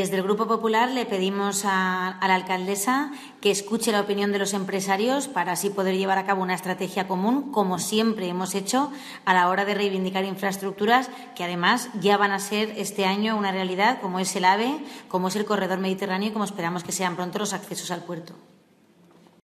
Desde el Grupo Popular le pedimos a, la alcaldesa que escuche la opinión de los empresarios para así poder llevar a cabo una estrategia común, como siempre hemos hecho a la hora de reivindicar infraestructuras que además ya van a ser este año una realidad, como es el AVE, como es el corredor mediterráneo y como esperamos que sean pronto los accesos al puerto.